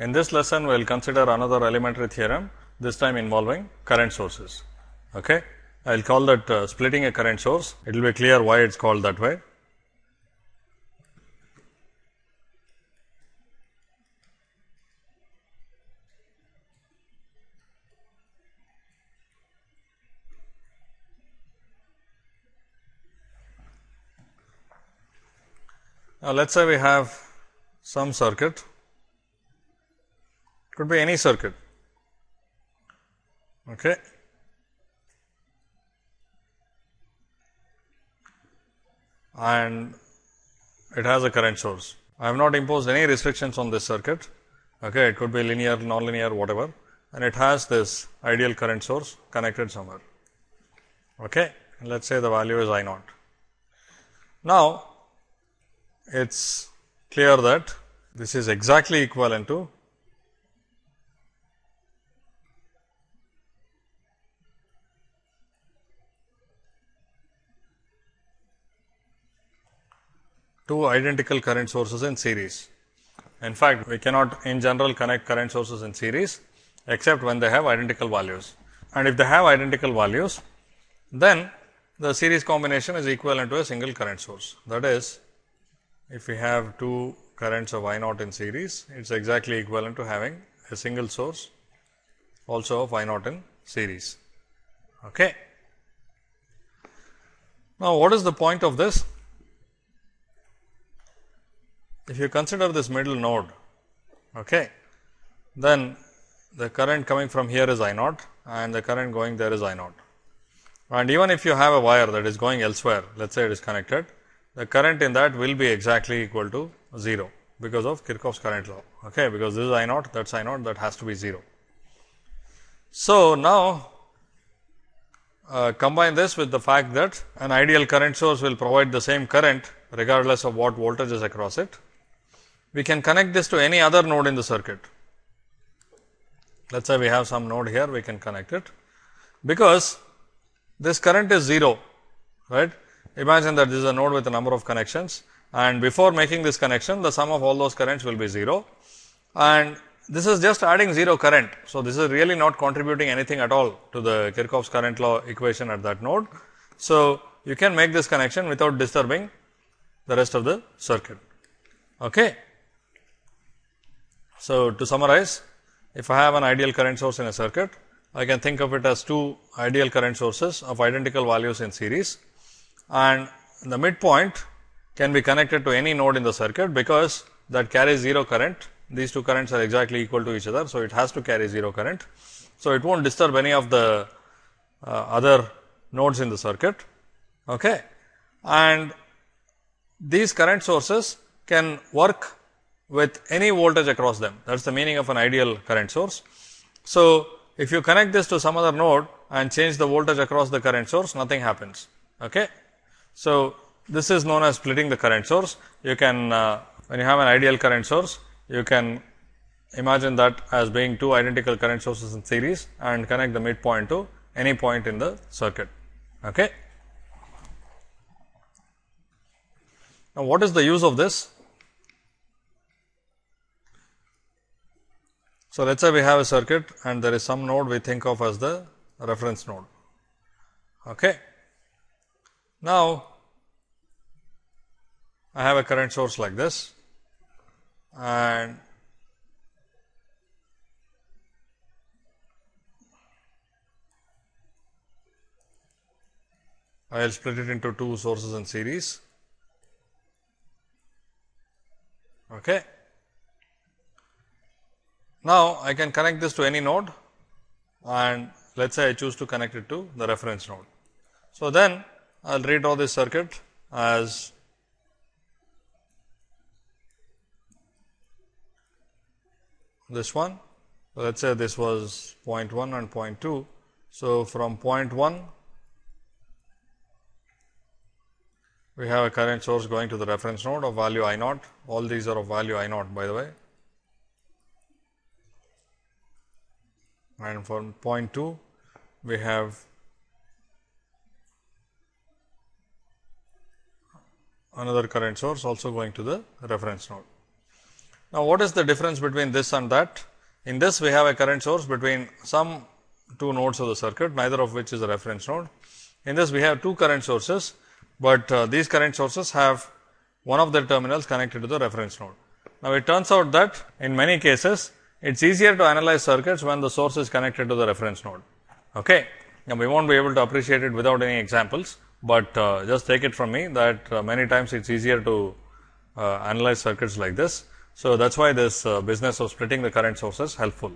In this lesson, we will consider another elementary theorem, this time involving current sources. Okay? I will call that uh, splitting a current source. It will be clear why it is called that way. Now, let us say we have some circuit could be any circuit. Okay. and it has a current source. I have not imposed any restrictions on this circuit. Okay, it could be linear, nonlinear, whatever, and it has this ideal current source connected somewhere. Okay, and let's say the value is I naught. Now, it's clear that this is exactly equivalent to two identical current sources in series. In fact, we cannot in general connect current sources in series except when they have identical values. And if they have identical values, then the series combination is equivalent to a single current source. That is, if we have two currents of I naught in series, it is exactly equivalent to having a single source also of I naught in series. Okay. Now, what is the point of this? If you consider this middle node, okay, then the current coming from here is I naught and the current going there is I naught. And even if you have a wire that is going elsewhere, let us say it is connected, the current in that will be exactly equal to 0 because of Kirchhoff's current law, okay, because this is I naught, that is I naught, that has to be 0. So, now uh, combine this with the fact that an ideal current source will provide the same current regardless of what voltage is across it we can connect this to any other node in the circuit. Let us say we have some node here, we can connect it, because this current is 0, right. Imagine that this is a node with a number of connections and before making this connection, the sum of all those currents will be 0 and this is just adding 0 current. So, this is really not contributing anything at all to the Kirchhoff's current law equation at that node. So, you can make this connection without disturbing the rest of the circuit. Okay. So, to summarize if I have an ideal current source in a circuit I can think of it as two ideal current sources of identical values in series and the midpoint can be connected to any node in the circuit because that carries 0 current these two currents are exactly equal to each other. So, it has to carry 0 current. So, it will not disturb any of the uh, other nodes in the circuit. Okay. And these current sources can work with any voltage across them that is the meaning of an ideal current source. So, if you connect this to some other node and change the voltage across the current source nothing happens. Okay? So, this is known as splitting the current source you can uh, when you have an ideal current source you can imagine that as being two identical current sources in series and connect the midpoint to any point in the circuit. Okay? Now, what is the use of this? So, let us say we have a circuit and there is some node we think of as the reference node. Okay. Now, I have a current source like this and I will split it into two sources in series. Okay. Now, I can connect this to any node and let us say I choose to connect it to the reference node. So, then I will redraw this circuit as this one. let us say this was 0.1 and 0.2. So, from 0.1 we have a current source going to the reference node of value I naught. All these are of value I naught by the way. and for point 2 we have another current source also going to the reference node. Now, what is the difference between this and that? In this we have a current source between some two nodes of the circuit neither of which is a reference node. In this we have two current sources, but uh, these current sources have one of their terminals connected to the reference node. Now, it turns out that in many cases it is easier to analyze circuits when the source is connected to the reference node. Okay? Now, we won't be able to appreciate it without any examples, but uh, just take it from me that uh, many times it is easier to uh, analyze circuits like this. So, that is why this uh, business of splitting the current source is helpful.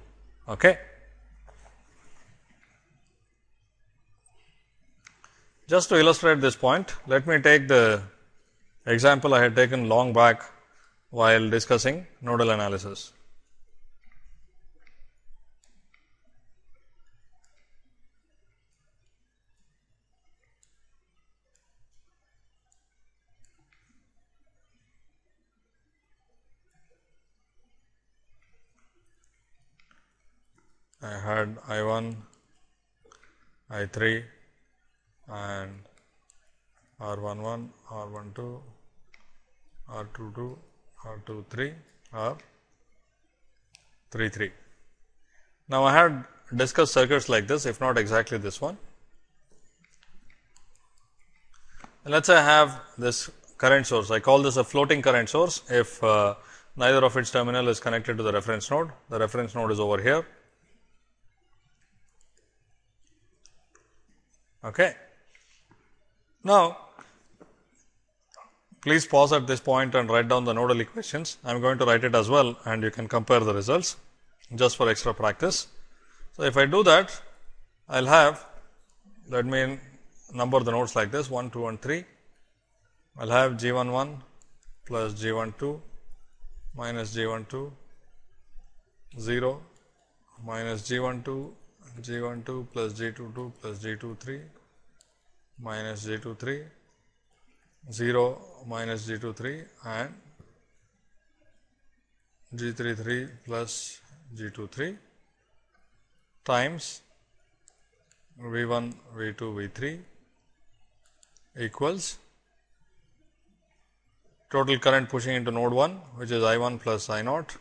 Okay? Just to illustrate this point, let me take the example I had taken long back while discussing nodal analysis. I had I 1, I 3 and R 1 1, R 1 2, R 2 2, R 2 3, R 3 3. Now, I had discussed circuits like this if not exactly this one. Let us say I have this current source. I call this a floating current source if uh, neither of its terminal is connected to the reference node. The reference node is over here Okay. Now, please pause at this point and write down the nodal equations. I am going to write it as well and you can compare the results just for extra practice. So, if I do that, I will have Let me number the nodes like this 1, 2 and 3. I will have G 1 1 plus G 1 2 minus G 1 2 0 minus G 1 2 J12 plus J22 plus J23 minus J23 0 minus J23 and G33 plus G23 times V1, V2, V3 equals total current pushing into node 1 which is I 1 plus I naught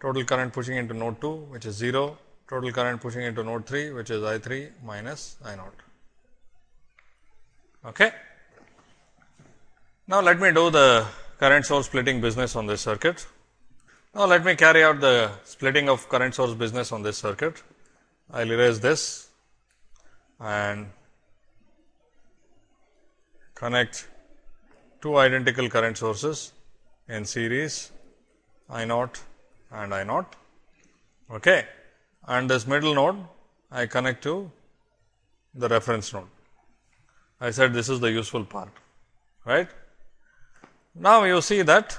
total current pushing into node 2 which is 0, total current pushing into node 3 which is I 3 minus I naught. Okay. Now, let me do the current source splitting business on this circuit. Now, let me carry out the splitting of current source business on this circuit. I will erase this and connect two identical current sources in series I naught and I naught okay. and this middle node I connect to the reference node. I said this is the useful part right. Now, you see that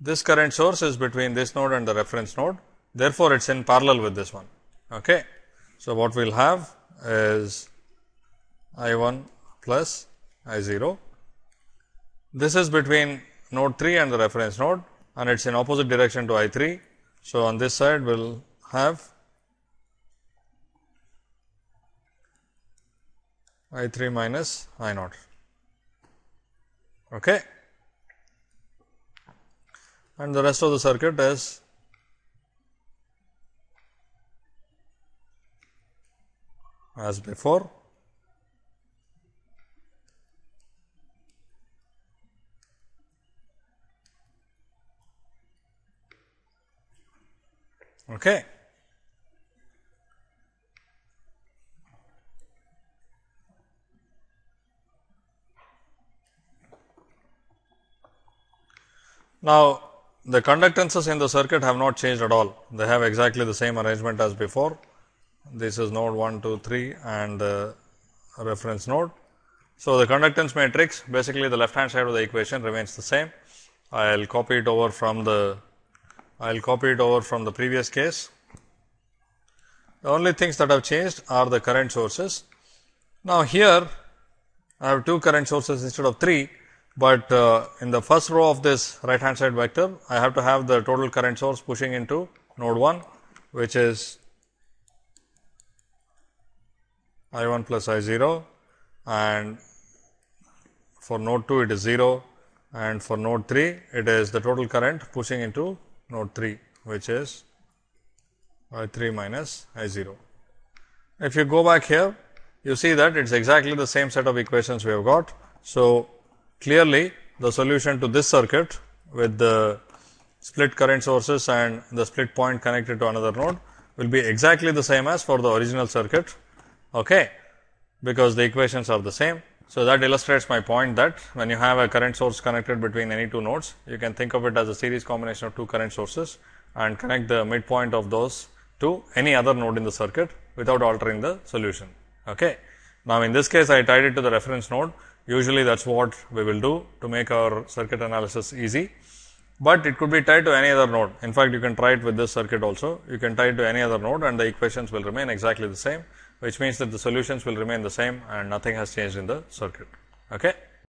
this current source is between this node and the reference node therefore, it is in parallel with this one. Okay. So, what we will have is I 1 plus I 0 this is between node 3 and the reference node and it is in opposite direction to I 3. So, on this side we will have I 3 minus I naught. Okay. And the rest of the circuit is as before. Okay. Now, the conductances in the circuit have not changed at all. They have exactly the same arrangement as before. This is node 1, 2, 3 and uh, reference node. So, the conductance matrix basically the left hand side of the equation remains the same. I will copy it over from the I will copy it over from the previous case. The only things that have changed are the current sources. Now, here I have two current sources instead of three, but uh, in the first row of this right hand side vector, I have to have the total current source pushing into node 1, which is I 1 plus I 0 and for node 2 it is 0 and for node 3 it is the total current pushing into node 3 which is y uh, 3 minus i 0. If you go back here you see that it is exactly the same set of equations we have got. So, clearly the solution to this circuit with the split current sources and the split point connected to another node will be exactly the same as for the original circuit okay, because the equations are the same. So, that illustrates my point that when you have a current source connected between any two nodes, you can think of it as a series combination of two current sources and connect the midpoint of those to any other node in the circuit without altering the solution. Okay. Now, in this case I tied it to the reference node, usually that is what we will do to make our circuit analysis easy, but it could be tied to any other node. In fact, you can try it with this circuit also, you can tie it to any other node and the equations will remain exactly the same which means that the solutions will remain the same and nothing has changed in the circuit. Okay?